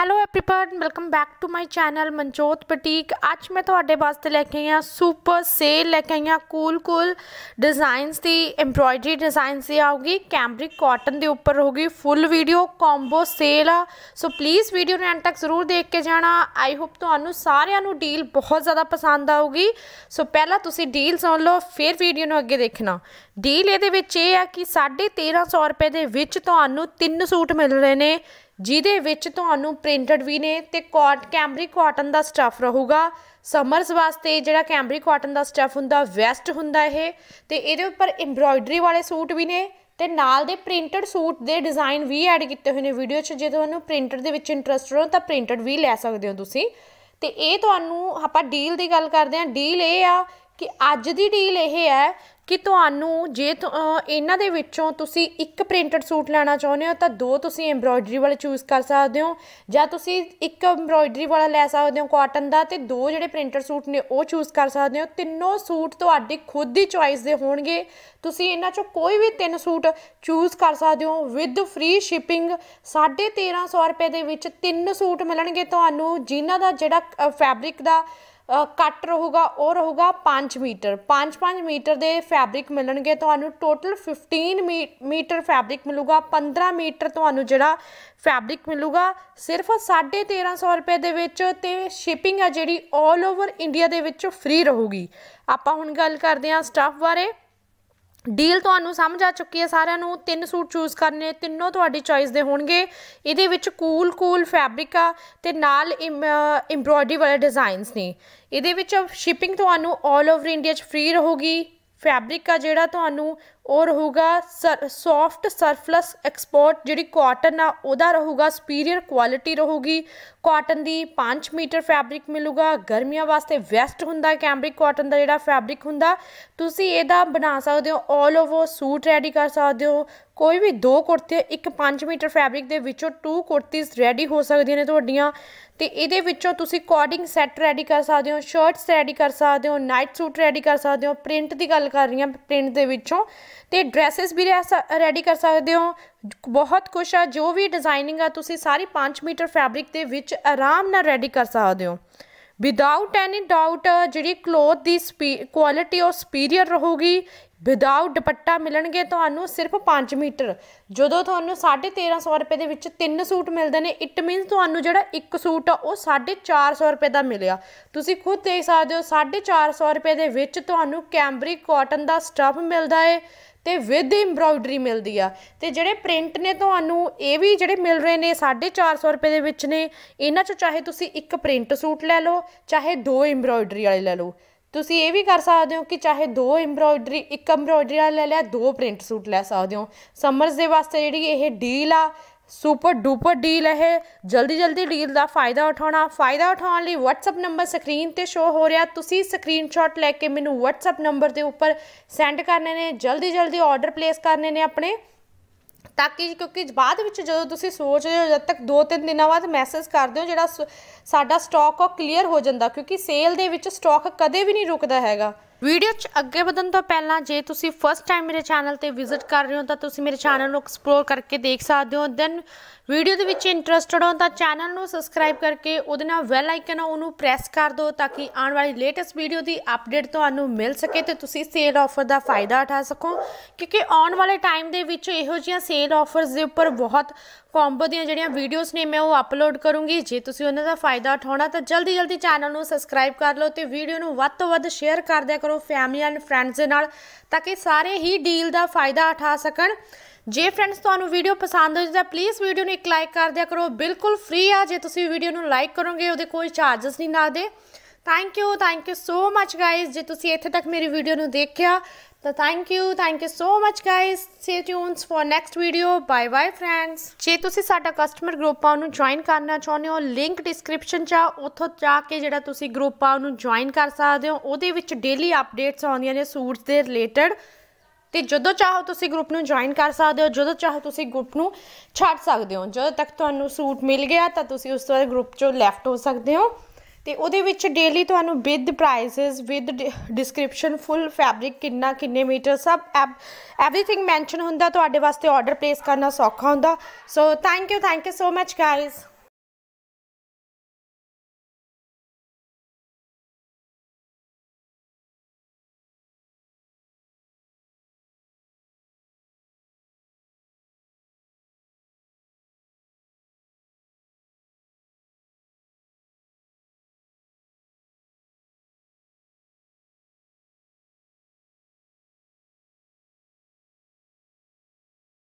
hello everyone welcome back to my channel Manjot boutique ਅੱਜ ਮੈਂ ਤੁਹਾਡੇ ਵਾਸਤੇ ਲੈ ਕੇ ਆਈ ਆ ਸੁਪਰ ਸੇਲ ਲੈ ਕੇ ਆਈ ਆ ਕੂਲ ਕੂਲ ਡਿਜ਼ਾਈਨਸ ਦੀ ਐਮਬ੍ਰੋਇਡਰੀ ਡਿਜ਼ਾਈਨਸ ਦੀ ਆਉਗੀ ਕੈਂਬਰਿਕ ਕਾਟਨ ਦੇ ਉੱਪਰ ਹੋਗੀ ਫੁੱਲ ਵੀਡੀਓ ਕੰਬੋ ਸੇਲ ਆ ਸੋ ਪਲੀਜ਼ ਵੀਡੀਓ ਨੂੰ ਐਂਡ ਤੱਕ ਜ਼ਰੂਰ ਦੇਖ ਕੇ ਜਾਣਾ ਆਈ ਹੋਪ ਤੁਹਾਨੂੰ ਸਾਰਿਆਂ ਨੂੰ ਡੀਲ ਬਹੁਤ ਜ਼ਿਆਦਾ ਪਸੰਦ ਆਊਗੀ ਸੋ ਪਹਿਲਾਂ ਤੁਸੀਂ ਡੀਲ ਸੁਣ ਲਓ ਫਿਰ ਵੀਡੀਓ ਨੂੰ ਅੱਗੇ ਦੇਖਣਾ ਡੀਲ ਇਹਦੇ ਵਿੱਚ ਇਹ ਆ ਕਿ 1350 ਰੁਪਏ ਦੇ ਵਿੱਚ ਤੁਹਾਨੂੰ ਤਿੰਨ ਸੂਟ ਮਿਲ ਰਹੇ ਨੇ ਜਿਹਦੇ ਵਿੱਚ ਤੁਹਾਨੂੰ ਪ੍ਰਿੰਟਡ ਵੀ ਨੇ ਤੇ ਕਾਟ ਕੈਂਬਰੀ ਕਾਟਨ ਦਾ ਸਟਫ ਰਹੂਗਾ ਸਮਰਸ ਵਾਸਤੇ ਜਿਹੜਾ ਕੈਂਬਰੀ ਕਾਟਨ ਦਾ ਸਟਫ ਹੁੰਦਾ ਵੈਸਟ ਹੁੰਦਾ ਇਹ ਤੇ ਇਹਦੇ ਉੱਪਰ ਐਮਬ੍ਰੋਇਡਰੀ ਵਾਲੇ ਸੂਟ ਵੀ ਨੇ ਤੇ ਨਾਲ ਦੇ ਪ੍ਰਿੰਟਡ ਸੂਟ ਦੇ ਡਿਜ਼ਾਈਨ ਵੀ ਐਡ ਕੀਤੇ ਹੋਏ ਨੇ ਵੀਡੀਓ 'ਚ ਜੇ ਤੁਹਾਨੂੰ ਪ੍ਰਿੰਟਡ ਦੇ ਵਿੱਚ ਇੰਟਰਸਟ ਹੋ ਤਾਂ ਪ੍ਰਿੰਟਡ ਵੀ ਲੈ ਸਕਦੇ ਹੋ ਤੁਸੀਂ ਤੇ ਇਹ ਤੁਹਾਨੂੰ ਆਪਾਂ ਡੀਲ ਦੀ ਗੱਲ ਕਰਦੇ ਹਾਂ ਡੀਲ ਇਹ ਆ ਕਿ ਅੱਜ ਦੀ ਡੀਲ ਇਹ ਹੈ ਕਿ ਤੁਹਾਨੂੰ ਜੇ ਇਹਨਾਂ ਦੇ ਵਿੱਚੋਂ ਤੁਸੀਂ ਇੱਕ ਪ੍ਰਿੰਟਡ ਸੂਟ ਲੈਣਾ ਚਾਹੁੰਦੇ ਹੋ ਤਾਂ ਦੋ ਤੁਸੀਂ ਐਮਬ੍ਰੋਇਡਰੀ ਵਾਲੇ ਚੂਜ਼ ਕਰ ਸਕਦੇ ਹੋ ਜਾਂ ਤੁਸੀਂ ਇੱਕ ਐਮਬ੍ਰੋਇਡਰੀ ਵਾਲਾ ਲੈ ਸਕਦੇ ਹੋ ਕਾਟਨ ਦਾ ਤੇ ਦੋ ਜਿਹੜੇ ਪ੍ਰਿੰਟਡ ਸੂਟ ਨੇ ਉਹ ਚੂਜ਼ ਕਰ ਸਕਦੇ ਹੋ ਤਿੰਨੋਂ ਸੂਟ ਤੁਹਾਡੀ ਖੁਦ ਦੀ ਚੁਆਇਸ ਦੇ ਹੋਣਗੇ ਤੁਸੀਂ ਇਹਨਾਂ ਚੋਂ ਕੋਈ ਵੀ ਤਿੰਨ ਸੂਟ ਚੂਜ਼ ਕਰ ਸਕਦੇ ਹੋ ਵਿਦ ਫ੍ਰੀ ਸ਼ਿਪਿੰਗ 1350 ਰੁਪਏ ਦੇ ਵਿੱਚ ਤਿੰਨ ਸੂਟ ਮਿਲਣਗੇ ਤੁਹਾਨੂੰ ਜਿਨ੍ਹਾਂ ਦਾ ਜਿਹੜਾ ਫੈਬਰਿਕ ਦਾ ਕੱਟ ਰਹੂਗਾ ਉਹ ਰਹੂਗਾ 5 ਮੀਟਰ 5-5 ਮੀਟਰ ਦੇ ਫੈਬਰਿਕ ਮਿਲਣਗੇ ਤੁਹਾਨੂੰ ਟੋਟਲ 15 ਮੀਟਰ ਫੈਬਰਿਕ ਮਿਲੂਗਾ 15 ਮੀਟਰ ਤੁਹਾਨੂੰ ਜਿਹੜਾ ਫੈਬਰਿਕ ਮਿਲੂਗਾ ਸਿਰਫ 1350 ਰੁਪਏ ਦੇ ਵਿੱਚ ਤੇ ਸ਼ਿਪਿੰਗ ਆ ਜਿਹੜੀ 올 ਓਵਰ ਇੰਡੀਆ ਦੇ ਵਿੱਚ ਫ੍ਰੀ ਰਹੂਗੀ ਆਪਾਂ ਹੁਣ ਗੱਲ ਕਰਦੇ ਹਾਂ ਸਟਾਫ ਬਾਰੇ ਡੀਲ ਤੁਹਾਨੂੰ ਸਮਝ ਆ ਚੁੱਕੀ ਹੈ ਸਾਰਿਆਂ ਨੂੰ ਤਿੰਨ ਸੂਟ ਚੂਜ਼ ਕਰਨੇ ਤਿੰਨੋਂ ਤੁਹਾਡੀ ਚੋਇਸ ਦੇ ਹੋਣਗੇ ਇਹਦੇ ਵਿੱਚ ਕੂਲ ਕੂਲ ਫੈਬਰਿਕ ਆ ਤੇ ਨਾਲ ਐਮਬ੍ਰੋਇਡਰੀ ਵਾਲੇ ਡਿਜ਼ਾਈਨਸ ਨੇ ਇਹਦੇ ਵਿੱਚ ਸ਼ਿਪਿੰਗ ਤੁਹਾਨੂੰ 올 ਓਵਰ ਇੰਡੀਆ 'ਚ ਫ੍ਰੀ ਰਹੂਗੀ ਫੈਬਰਿਕ ਆ ਜਿਹੜਾ ਤੁਹਾਨੂੰ ਉਹ ਰਹੂਗਾ ਸੌਫਟ ਸਰਫਲਸ ਐਕਸਪੋਰਟ ਜਿਹੜੀ ਕਾਟਨ ਆ ਉਹਦਾ ਰਹੂਗਾ ਸੁਪੀਰੀਅਰ ਕੁਆਲਿਟੀ ਰਹੂਗੀ ਕਾਟਨ ਦੀ 5 ਮੀਟਰ ਫੈਬਰਿਕ ਮਿਲੂਗਾ ਗਰਮੀਆਂ ਵਾਸਤੇ ਵੈਸਟ ਹੁੰਦਾ ਕੈਂਬਰਿਕ ਕਾਟਨ ਦਾ ਜਿਹੜਾ ਫੈਬਰਿਕ ਹੁੰਦਾ ਤੁਸੀਂ ਇਹਦਾ ਬਣਾ ਸਕਦੇ ਹੋ 올 ਓਵਰ ਸੂਟ ਰੈਡੀ ਕਰ ਸਕਦੇ ਹੋ ਕੋਈ ਵੀ ਦੋ ਕੁੜਤੇ ਇੱਕ 5 ਮੀਟਰ ਫੈਬਰਿਕ ਦੇ ਵਿੱਚੋਂ ਟੂ ਕੁੜਤੀਜ਼ ਰੈਡੀ ਹੋ ਸਕਦੀਆਂ ਨੇ ਤੁਹਾਡੀਆਂ ਤੇ ਇਹਦੇ ਵਿੱਚੋਂ ਤੁਸੀਂ ਕੋਡਿੰਗ ਸੈੱਟ ਰੈਡੀ ਕਰ ਸਕਦੇ ਹੋ ਸ਼ਰਟਸ ਰੈਡੀ ਕਰ ਸਕਦੇ ਹੋ ਨਾਈਟ ਸੂਟ ਰੈਡੀ ਕਰ ਸਕਦੇ ਹੋ ਪ੍ਰਿੰਟ ਦੀ ਗੱਲ ਕਰ ਰਹੀ ਹਾਂ ਪ੍ਰਿੰਟ ਦੇ ਵਿੱਚੋਂ ਤੇ ਡਰੈਸਸ ਵੀ ਰੈਡੀ ਕਰ ਸਕਦੇ ਹੋ ਬਹੁਤ ਕੁਝ ਆ ਜੋ ਵੀ ਡਿਜ਼ਾਈਨਿੰਗ ਆ ਤੁਸੀਂ ਸਾਰੀ 5 ਮੀਟਰ ਫੈਬਰਿਕ ਦੇ ਵਿੱਚ ਆਰਾਮ ਨਾਲ ਰੈਡੀ ਕਰ ਸਕਦੇ ਹੋ ਵਿਦਆਊਟ ਐਨੀ ਡਾਊਟ ਜਿਹੜੀ ਕਲੋਥ ਦੀ ਕੁਆਲਿਟੀ ਉਹ ਸੁਪੀਰੀਅਰ ਰਹੂਗੀ ਵਿਦਆਊਟ ਦੁਪੱਟਾ ਮਿਲਣਗੇ ਤੁਹਾਨੂੰ ਸਿਰਫ 5 ਮੀਟਰ ਜਦੋਂ ਤੁਹਾਨੂੰ 1350 ਰੁਪਏ ਦੇ ਵਿੱਚ ਤਿੰਨ ਸੂਟ ਮਿਲਦੇ ਨੇ ਇਟ ਮੀਨਸ ਤੁਹਾਨੂੰ ਜਿਹੜਾ ਇੱਕ ਸੂਟ ਆ ਉਹ 450 ਰੁਪਏ ਦਾ ਮਿਲਿਆ ਤੁਸੀਂ ਖੁਦ ਦੇਖ ਸਕਦੇ ਹੋ 450 ਰੁਪਏ ਦੇ ਵਿੱਚ ਤੁਹਾਨੂੰ ਕੈਂਬਰਿਕ ਕਾਟਨ ਦਾ ਸਟੱਫ ਮਿਲਦਾ ਏ ਤੇ ਵਿਦ ਇੰਬਰਾਇਡਰੀ ਮਿਲਦੀ ਆ ਤੇ ਜਿਹੜੇ ਪ੍ਰਿੰਟ ਨੇ ਤੁਹਾਨੂੰ ਇਹ ਵੀ ਜਿਹੜੇ ਮਿਲ ਰਹੇ ਨੇ 450 ਰੁਪਏ ਦੇ ਵਿੱਚ ਨੇ ਇਹਨਾਂ ਚੋਂ ਚਾਹੇ ਤੁਸੀਂ ਇੱਕ ਪ੍ਰਿੰਟ ਸੂਟ ਲੈ ਲਓ ਚਾਹੇ ਦੋ ਇੰਬਰਾਇਡਰੀ ਵਾਲੇ ਲੈ ਲਓ ਤੁਸੀਂ ਇਹ ਵੀ ਕਰ ਸਕਦੇ ਹੋ ਕਿ ਚਾਹੇ ਦੋ ਐਮਬ੍ਰੋਇਡਰੀ ਇੱਕ ਐਮਬ੍ਰੋਇਡਰੀ ਵਾਲਾ ਲੈ ਲਿਆ ਦੋ ਪ੍ਰਿੰਟ ਸੂਟ ਲੈ ਸਕਦੇ ਹੋ ਸਮਰਸ ਦੇ ਵਾਸਤੇ ਜਿਹੜੀ ਇਹ ਡੀਲ ਆ ਸੁਪਰ ਡੂਪਰ ਡੀਲ ਹੈ ਜਲਦੀ ਜਲਦੀ ਡੀਲ ਦਾ ਫਾਇਦਾ ਉਠਾਉਣਾ ਫਾਇਦਾ ਉਠਾਉਣ ਲਈ WhatsApp ਨੰਬਰ ਸਕਰੀਨ ਤੇ ਸ਼ੋ ਹੋ ਰਿਹਾ ਤੁਸੀਂ ਸਕਰੀਨਸ਼ਾਟ ਲੈ ਕੇ ਮੈਨੂੰ WhatsApp ਨੰਬਰ ਦੇ ਉੱਪਰ ਸੈਂਡ ਕਰਨੇ ਨੇ ਜਲਦੀ ਜਲਦੀ ਆਰਡਰ ਪਲੇਸ ਕਰਨੇ ਨੇ ਆਪਣੇ ਤਾਂ ਕਿ ਕਿਉਂਕਿ ਬਾਅਦ ਵਿੱਚ ਜਦੋਂ ਤੁਸੀਂ ਸੋਚ ਰਹੇ ਹੋ ਜਦ ਤੱਕ 2-3 ਦਿਨਾਂ ਬਾਅਦ ਮੈਸੇਜ ਕਰਦੇ ਹੋ ਜਿਹੜਾ ਸਾਡਾ ਸਟਾਕ ਉਹ ਕਲੀਅਰ ਹੋ ਜਾਂਦਾ ਕਿਉਂਕਿ ਸੇਲ ਦੇ ਵਿੱਚ ਸਟਾਕ ਕਦੇ ਵੀ ਨਹੀਂ ਰੁਕਦਾ ਹੈਗਾ ਵੀਡੀਓ 'ਚ ਅੱਗੇ ਵਧਣ ਤੋਂ ਪਹਿਲਾਂ ਜੇ ਤੁਸੀਂ ਫਸਟ ਟਾਈਮ ਮੇਰੇ ਚੈਨਲ ਤੇ ਵਿਜ਼ਿਟ ਕਰ ਰਹੇ ਹੋ ਤਾਂ ਤੁਸੀਂ ਮੇਰੇ ਚੈਨਲ ਨੂੰ ਐਕਸਪਲੋਰ ਕਰਕੇ ਦੇਖ ਸਕਦੇ ਹੋ ਦੈਨ ਵੀਡੀਓ ਦੇ ਵਿੱਚ ਇੰਟਰਸਟਿਡ ਹੋ ਤਾਂ ਚੈਨਲ ਨੂੰ ਸਬਸਕ੍ਰਾਈਬ ਕਰਕੇ ਉਹਦੇ ਨਾਲ ਵੈਲ ਆਈਕਨ ਆ ਉਹਨੂੰ ਪ੍ਰੈਸ ਕਰ ਦਿਓ ਤਾਂ ਕਿ ਆਉਣ ਵਾਲੀ ਲੇਟੈਸਟ ਵੀਡੀਓ ਦੀ ਅਪਡੇਟ ਤੁਹਾਨੂੰ ਮਿਲ ਸਕੇ ਤੇ ਤੁਸੀਂ ਸੇਲ ਆਫਰ ਦਾ ਫਾਇਦਾ ਉਠਾ ਸਕੋ ਕਿਉਂਕਿ ਆਉਣ ਵਾਲੇ ਟਾਈਮ ਦੇ ਵਿੱਚ ਇਹੋ ਜਿਹੀਆਂ ਸੇਲ ਆਫਰਸ ਦੇ ਉੱਪਰ ਬਹੁਤ ਕੋਂਬੋ ਦੀਆਂ ਜਿਹੜੀਆਂ ਵੀਡੀਓਜ਼ ਨੇ ਮੈਂ ਉਹ ਅਪਲੋਡ ਕਰੂੰਗੀ ਜੇ ਤੁਸੀਂ ਉਹਨਾਂ ਦਾ ਫਾਇਦਾ ਉਠਾਉਣਾ ਤਾਂ ਜਲਦੀ ਜਲਦੀ ਚੈਨਲ ਨੂੰ ਸਬਸਕ੍ਰਾਈਬ ਕਰ ਲਓ ਤੇ ਵੀਡੀਓ ਨੂੰ ਵੱਧ ਤੋਂ ਵੱਧ ਸ਼ੇਅਰ ਕਰ ਦਿਆ ਕਰੋ ਫੈਮਿਲੀ ਐਂਡ ਫਰੈਂਡਸ ਦੇ ਨਾਲ ਤਾਂ ਕਿ ਸਾਰੇ ਹੀ ਡੀਲ ਦਾ ਫਾਇਦਾ ਉਠਾ ਸਕਣ ਜੇ ਫਰੈਂਡਸ ਤੁਹਾਨੂੰ ਵੀਡੀਓ ਪਸੰਦ ਹੋਈ ਤਾਂ ਪਲੀਜ਼ ਵੀਡੀਓ ਨੂੰ ਇੱਕ ਲਾਈਕ ਕਰ ਦਿਆ ਕਰੋ ਬਿਲਕੁਲ ਫ੍ਰੀ ਆ ਜੇ ਤੁਸੀਂ ਵੀਡੀਓ ਨੂੰ ਲਾਈਕ ਕਰੋਗੇ ਉਹਦੇ ਕੋਈ ਚਾਰजेस ਨਹੀਂ ਲੱਗਦੇ thank you thank you so much guys ਜੇ ਤੁਸੀਂ ਇੱਥੇ ਤੱਕ ਮੇਰੀ ਵੀਡੀਓ ਨੂੰ ਦੇਖਿਆ ਤਾਂ thank you thank you so much guys stay tuned for next video bye bye friends ਜੇ ਤੁਸੀਂ ਸਾਡਾ ਕਸਟਮਰ ਗਰੁੱਪ ਆ ਉਹਨੂੰ ਜੁਆਇਨ ਕਰਨਾ ਚਾਹੁੰਦੇ ਹੋ ਲਿੰਕ ਡਿਸਕ੍ਰਿਪਸ਼ਨ 'ਚ ਆ ਉੱਥੋਂ ਜਾ ਕੇ ਜਿਹੜਾ ਤੁਸੀਂ ਗਰੁੱਪ ਆ ਉਹਨੂੰ ਜੁਆਇਨ ਕਰ ਸਕਦੇ ਹੋ ਉਹਦੇ ਵਿੱਚ ਡੇਲੀ ਅਪਡੇਟਸ ਆਉਂਦੀਆਂ ਨੇ ਸੂਟਸ ਦੇ ਰਿਲੇਟਡ ਤੇ ਜਦੋਂ ਚਾਹੋ ਤੁਸੀਂ ਗਰੁੱਪ ਨੂੰ ਜੁਆਇਨ ਕਰ ਸਕਦੇ ਹੋ ਜਦੋਂ ਚਾਹੋ ਤੁਸੀਂ ਗਰੁੱਪ ਨੂੰ ਛੱਡ ਸਕਦੇ ਹੋ ਜਦੋਂ ਤੱਕ ਤੁਹਾਨੂੰ ਸੂਟ ਮਿਲ ਗਿਆ ਤਾਂ ਤੁਸੀਂ ਉਸ ਤੋਂ ਬਾਅਦ ਗਰੁੱਪ 'ਚੋਂ ਲੈਫਟ ਹੋ ਸਕਦੇ ਹੋ ਤੇ ਉਹਦੇ ਵਿੱਚ ਡੇਲੀ ਤੁਹਾਨੂੰ with prices with description full fabric ਕਿੰਨਾ ਕਿੰਨੇ ਮੀਟਰ ਸਭ ਐਵਰੀਥਿੰਗ ਮੈਂਸ਼ਨ ਹੁੰਦਾ ਤੁਹਾਡੇ ਵਾਸਤੇ ਆਰਡਰ ਪਲੇਸ ਕਰਨਾ ਸੌਖਾ ਹੁੰਦਾ so thank you thank you so much guys